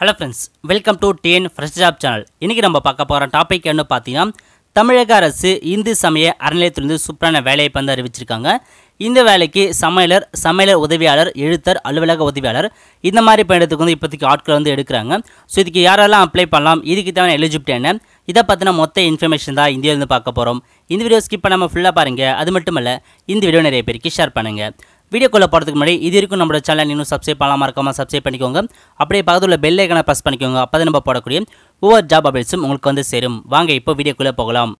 hello friends welcome to TN fresh job channel இன்றைக்கி நம்ம பார்க்க போகிற டாபிக் என்ன பார்த்தீங்கன்னா தமிழக அரசு இந்து சமய அறநிலையத்திலிருந்து சூப்பரான வேலையை வந்து அறிவிச்சிருக்காங்க இந்த வேலைக்கு சமையலர் சமையலர் உதவியாளர் எழுத்தர் அலுவலக உதவியாளர் இந்த மாதிரி பயணத்துக்கு வந்து இப்போதைக்கு ஆட்கள் வந்து எடுக்கிறாங்க ஸோ இதுக்கு யாரெல்லாம் அப்ளை பண்ணலாம் இதுக்கு தேவையான எலிஜிபிலிட்டி என்ன இதை பற்றின மொத்த இன்ஃபர்மேஷன் தான் இந்தியாவிலேருந்து பார்க்க போகிறோம் இந்த வீடியோ ஸ்கிப் பண்ணாமல் ஃபுல்லாக பாருங்கள் அது மட்டும் இல்லை இந்த வீடியோ நிறைய பேருக்கு ஷேர் பண்ணுங்கள் வீடியோக்குள்ளே போகிறதுக்கு முன்னாடி இது இருக்கும் நம்மளோட சேனல் இன்னும் சப்ஸ்கிரைப் பண்ணலாம் மறக்காமல் சப்ஸ்கிரைப் பண்ணிக்கோங்க அப்படியே பக்கத்தில் பெல் ஐக்கனை ப்ரெஸ் பண்ணிக்கோங்க அப்போ தான் நம்ம போடக்கூடிய ஒவ்வொரு ஜாப் அப்டேட்ஸும் உங்களுக்கு வந்து சேரும் வாங்க இப்போ வீடியோக்குள்ளே போகலாம்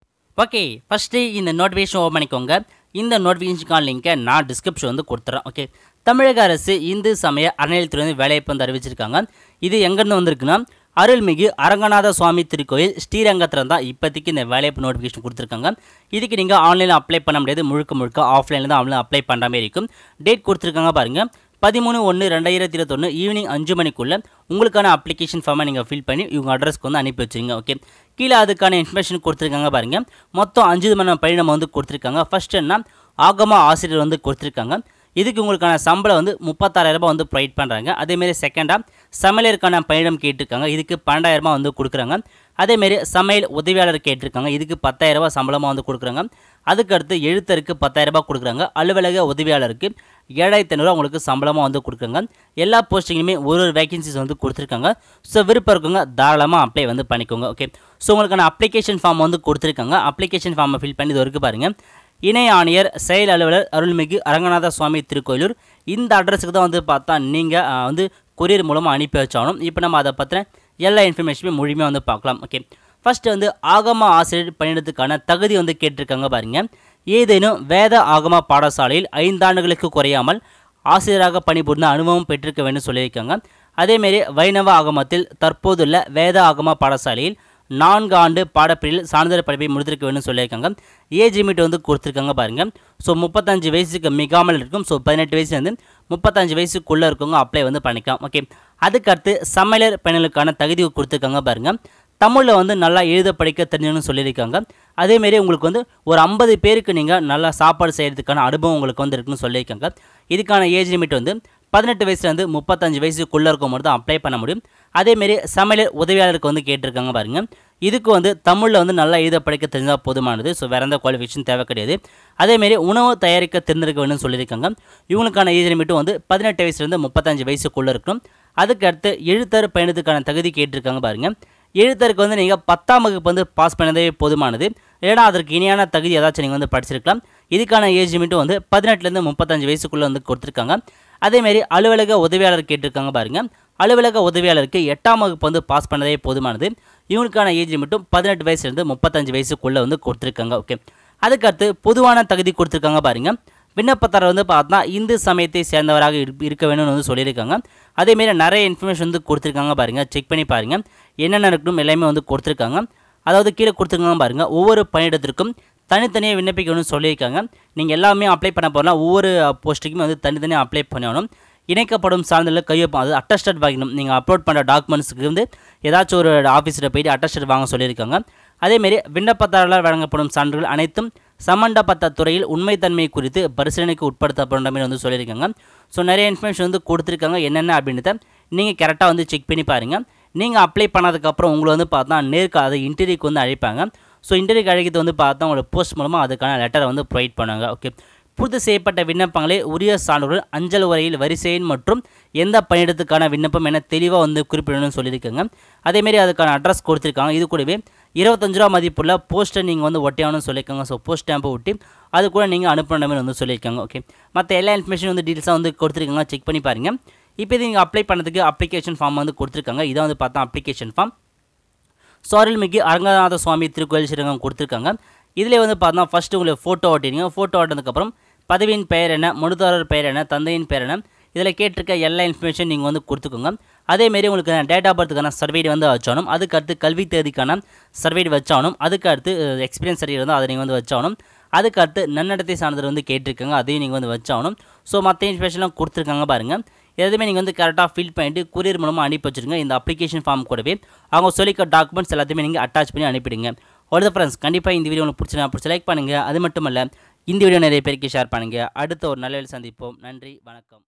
ஓகே ஃபஸ்ட்டு இந்த நோட்டிஃபிகேஷன் ஓப்பன் பண்ணிக்கோங்க இந்த நோட்டிஃபிகேஷனுக்கான லிங்கை நான் டிஸ்கிரிப்ஷன் வந்து கொடுத்துறேன் ஓகே தமிழக அரசு இந்து சமய அறநிலையத்துறை வந்து வேலைவாய்ப்பு வந்து அறிவிச்சிருக்காங்க இது எங்கேருந்து வந்திருக்குன்னா அருள்மிகு அரங்கநாத சுவாமி திருக்கோயில் ஸ்ரீரங்கத்தில் தான் இப்போதைக்கு இந்த வேலையை நோட்டிஃபிகேஷன் கொடுத்துருக்காங்க இதுக்கு நீங்கள் ஆன்லைனில் அப்ளை பண்ண முடியாது முழுக்க முழுக்க ஆஃப்லைனில் தான் அவங்களும் அப்ளை பண்ணுற மாதிரி இருக்கும் டேட் கொடுத்துருக்காங்க பாருங்கள் பதிமூணு ஒன்று ரெண்டாயிரத்தி இருபத்தொன்று ஈவினிங் அஞ்சு மணிக்குள்ளே உங்களுக்கான அப்ளிகேஷன் ஃபார்மை நீங்கள் ஃபில் பண்ணி இவங்க அட்ரஸ்க்கு வந்து அனுப்பி வச்சுருங்க ஓகே கீழே அதுக்கான இன்ஃபர்மேஷன் கொடுத்துருக்காங்க பாருங்கள் மொத்தம் அஞ்சு மணி பயணம் வந்து கொடுத்துருக்காங்க ஃபஸ்ட் என்ன ஆகம ஆசிரியர் வந்து கொடுத்துருக்காங்க இதுக்கு உங்களுக்கான சம்பளம் வந்து ரூபாய் வந்து ப்ரொவைட் பண்ணுறாங்க அதேமாரி செகண்டாக சமையலருக்கான பயணம் கேட்டிருக்காங்க இதுக்கு பன்னெண்டாயிரரூபா வந்து கொடுக்குறாங்க அதேமாரி சமையல் உதவியாளர் கேட்டிருக்காங்க இதுக்கு பத்தாயிரரூபா சம்பளமாக வந்து கொடுக்குறாங்க அதுக்கடுத்து எழுத்தருக்கு பத்தாயிரரூபா கொடுக்குறாங்க அலுவலக உதவியாளருக்கு ஏழாயிரத்தி ஐநூறுரூவா உங்களுக்கு சம்பளமாக வந்து கொடுக்குறாங்க எல்லா போஸ்டிங்குமே ஒரு ஒரு வேகன்சிஸ் வந்து கொடுத்துருக்காங்க ஸோ விருப்பம் இருக்கவங்க தாராளமாக அப்ளை வந்து பண்ணிக்கோங்க ஓகே ஸோ உங்களுக்கான அப்ளிகேஷன் ஃபார்ம் வந்து கொடுத்துருக்காங்க அப்ளிகேஷன் ஃபார்மை ஃபில் பண்ணி இது வரைக்கும் பாருங்கள் இணை ஆணையர் செயல் அலுவலர் அருள்மிகு அரங்கநாத சுவாமி திருக்கோயிலூர் இந்த அட்ரஸுக்கு தான் வந்து பார்த்தா நீங்கள் வந்து கொரியர் மூலமாக அனுப்பி வச்சாலும் இப்போ நம்ம அதை பற்றின எல்லா இன்ஃபர்மேஷனுமே முழுமையாக வந்து பார்க்கலாம் ஓகே ஃபஸ்ட்டு வந்து ஆகம ஆசிரியர் பணியிடத்துக்கான தகுதி வந்து கேட்டிருக்காங்க பாருங்கள் ஏதேனும் வேத ஆகம பாடசாலையில் ஐந்தாண்டுகளுக்கு குறையாமல் ஆசிரியராக பணிபுரிந்த அனுபவம் பெற்றிருக்க வேண்டும் சொல்லியிருக்காங்க அதேமாரி வைணவ ஆகமத்தில் தற்போதுள்ள வேத ஆகம பாடசாலையில் நான்கு ஆண்டு பாடப்பிரிவில் சான்றிதழ் படிப்பை முடித்திருக்க வேண்டும் சொல்லியிருக்காங்க ஏஜ் லிமிட் வந்து கொடுத்துருக்காங்க பாருங்கள் ஸோ முப்பத்தஞ்சு வயசுக்கு மிகாமல் இருக்கும் ஸோ பதினெட்டு வயசுலேருந்து முப்பத்தஞ்சு வயசுக்குள்ளே இருக்கவங்க அப்ளை வந்து பண்ணிக்கலாம் ஓகே அதுக்கடுத்து சமையலர் பயணிகளுக்கான தகுதி கொடுத்துருக்காங்க பாருங்கள் தமிழில் வந்து நல்லா எழுத படிக்க தெரிஞ்சணும்னு சொல்லியிருக்காங்க அதேமாரி உங்களுக்கு வந்து ஒரு ஐம்பது பேருக்கு நீங்கள் நல்லா சாப்பாடு செய்கிறதுக்கான அனுபவம் உங்களுக்கு வந்து இருக்குன்னு சொல்லியிருக்காங்க இதுக்கான ஏஜ் லிமிட் வந்து பதினெட்டு வயசுலேருந்து முப்பத்தஞ்சு வயசுக்குள்ளே இருக்கும் மட்டும் தான் அப்ளை பண்ண முடியும் அதேமாரி சமையல் உதவியாளருக்கு வந்து கேட்டிருக்காங்க பாருங்கள் இதுக்கு வந்து தமிழில் வந்து நல்லா எழுத படிக்க தெரிஞ்சால் போதுமானது ஸோ வேறு எந்த குவாலிஃபிகேஷன் தேவை கிடையாது அதேமாரி உணவு தயாரிக்க தெரிஞ்சிருக்க வேணும்னு சொல்லியிருக்காங்க இவங்களுக்கான ஏஜ் லிமிட்டும் வந்து பதினெட்டு வயசுலேருந்து முப்பத்தஞ்சு வயசுக்குள்ளே இருக்கணும் அதுக்கு அடுத்து எழுத்தர் பயணத்துக்கான தகுதி கேட்டிருக்காங்க பாருங்கள் எழுத்தருக்கு வந்து நீங்கள் பத்தாம் வகுப்பு வந்து பாஸ் பண்ணதே போதுமானது ஏன்னா அதற்கு இணையான தகுதி ஏதாச்சும் நீங்கள் வந்து படிச்சிருக்கலாம் இதுக்கான ஏஜ் லிமிட்டும் வந்து பதினெட்டுலேருந்து முப்பத்தஞ்சு வயசுக்குள்ளே வந்து கொடுத்துருக்காங்க அதேமாரி அலுவலக உதவியாளர் கேட்டிருக்காங்க பாருங்கள் அலுவலக உதவியாளருக்கு எட்டாம் வகுப்பு வந்து பாஸ் பண்ணதே போதுமானது இவனுக்கான ஏஜ் மட்டும் பதினெட்டு வயசுலேருந்து முப்பத்தஞ்சு வயசுக்குள்ளே வந்து கொடுத்துருக்காங்க ஓகே அதுக்கடுத்து பொதுவான தகுதி கொடுத்துருக்காங்க பாருங்கள் விண்ணப்பத்தாரர் வந்து பார்த்தா இந்து சமயத்தை சேர்ந்தவராக இருக்க வேணும்னு வந்து சொல்லியிருக்காங்க அதேமாரி நிறைய இன்ஃபர்மேஷன் வந்து கொடுத்துருக்காங்க பாருங்கள் செக் பண்ணி பாருங்கள் என்னென்ன இருக்கணும் எல்லாமே வந்து கொடுத்துருக்காங்க அதாவது கீழே கொடுத்துருக்காங்க பாருங்கள் ஒவ்வொரு பணியிடத்திற்கும் தனித்தனியாக விண்ணப்பிக்கணும்னு சொல்லியிருக்காங்க நீங்கள் எல்லாமே அப்ளை பண்ண போகலாம் ஒவ்வொரு போஸ்ட்டுக்குமே வந்து தனித்தனியாக அப்ளை பண்ணணும் இணைக்கப்படும் சான்றிதழ் கையொப்பம் அது அட்டஸ்டட் வாங்கணும் நீங்கள் அப்லோட் பண்ணுற டாக்குமெண்ட்ஸுக்கு வந்து ஏதாச்சும் ஒரு ஆஃபீஸில் போயிட்டு அட்டஸ்டட் வாங்க சொல்லியிருக்காங்க அதேமாரி விண்ணப்பத்தாளர் வழங்கப்படும் சான்றுகள் அனைத்தும் சம்பந்தப்பட்ட துறையில் உண்மைத்தன்மை குறித்து பரிசீலனைக்கு உட்படுத்தப்படும் வந்து சொல்லியிருக்காங்க ஸோ நிறைய இன்ஃபர்மேஷன் வந்து கொடுத்துருக்காங்க என்னென்ன அப்படின்றத நீங்கள் கரெக்டாக வந்து செக் பண்ணி பாருங்கள் நீங்கள் அப்ளை பண்ணதுக்கப்புறம் உங்களை வந்து பார்த்தா நேருக்கு அதை இன்டர்வியூக்கு வந்து அழைப்பாங்க ஸோ இன்டர்வியூ கழகத்தை வந்து பார்த்தா உங்களோட போஸ்ட் மூலமாக அதுக்கான லெட்டரை வந்து ப்ரொவைட் பண்ணுவாங்க ஓகே பூர்த்தி செய்யப்பட்ட விண்ணப்பங்களை உரிய சான்றுடன் அஞ்சல் உரையில் வரிசையின் மற்றும் எந்த பணியிடத்துக்கான விண்ணப்பம் என தெளிவாக வந்து குறிப்பிடணும்னு சொல்லியிருக்கேங்க அதேமாரி அதுக்கான அட்ரஸ் கொடுத்துருக்காங்க இது கூடவே இருபத்தஞ்சு ரூபா மதிப்புள்ள போஸ்ட்டை நீங்கள் வந்து ஒட்டியாகணும்னு சொல்லியிருக்காங்க ஸோ போஸ்ட் ஸ்டாம்பை ஒட்டி அது கூட நீங்கள் அனுப்பின மாதிரி வந்து சொல்லியிருக்காங்க ஓகே மற்ற எல்லா இன்ஃபர்மேஷன் வந்து டீட்டெயில்ஸாக வந்து கொடுத்துருக்காங்க செக் பண்ணி பாருங்கள் இப்போ இது நீங்கள் அப்ளை பண்ணதுக்கு அப்ளிகேஷன் ஃபார்ம் வந்து கொடுத்துருக்காங்க இதான் வந்து பார்த்தா அப்ளிகேஷன் ஃபார்ம் சாரல்மிகு அரங்கநாத சுவாமி திருக்கோயில் ஸ்ரீரங்கம் கொடுத்துருக்காங்க இதில் வந்து பார்த்தோம்னா ஃபஸ்ட்டு உங்களுக்கு ஃபோட்டோ ஓட்டினீங்க ஃபோட்டோ ஓட்டினதுக்கப்புறம் பதவியின் பெயர் என்ன மனுதாரர் பெயர் என்ன தந்தையின் பெயர் என்ன இதில் கேட்டிருக்க எல்லா இன்ஃபர்மேஷன் நீங்கள் வந்து கொடுத்துக்கோங்க அதேமாரி உங்களுக்கு டேட் ஆஃப் பர்த்துக்கான சர்வேடு வந்து வச்சாகணும் அதுக்கடுத்து கல்வி தேதிக்கான சர்வேடு வச்சாகணும் அதுக்கடுத்து எக்ஸ்பீரியன்ஸ் சர்வே இருந்தால் அதை நீங்கள் வந்து வச்சாகணும் அதுக்கடுத்து நன்னடத்தை சான்றிதழ் வந்து கேட்டிருக்காங்க அதையும் நீங்கள் வந்து வச்சாகணும் ஸோ மற்ற இன்ஃபர்மேஷன்லாம் கொடுத்துருக்காங்க பாருங்கள் எதுவுமே நீங்கள் வந்து கரெக்டாக ஃபில் பண்ணிவிட்டு குரியர் மூலமாக அனுப்பி வச்சுருங்க இந்த அப்ளிகேஷன் ஃபார்ம் கூடவே அவங்க சொல்லிக்க டாக்குமெண்ட்ஸ் எல்லாத்தையுமே நீங்கள் அட்டாச் பண்ணி அனுப்பிடுங்க அவ்வளோ ஃப்ரெண்ட்ஸ் கண்டிப்பாக இந்த வீடியோ உங்களுக்கு பிடிச்சினா பிடிச்சி லைக் பண்ணுங்கள் அது மட்டும் இல்லை இந்த வீடியோ நிறைய பேருக்கு ஷேர் பண்ணுங்கள் அடுத்த ஒரு நல்ல சந்திப்போம் நன்றி வணக்கம்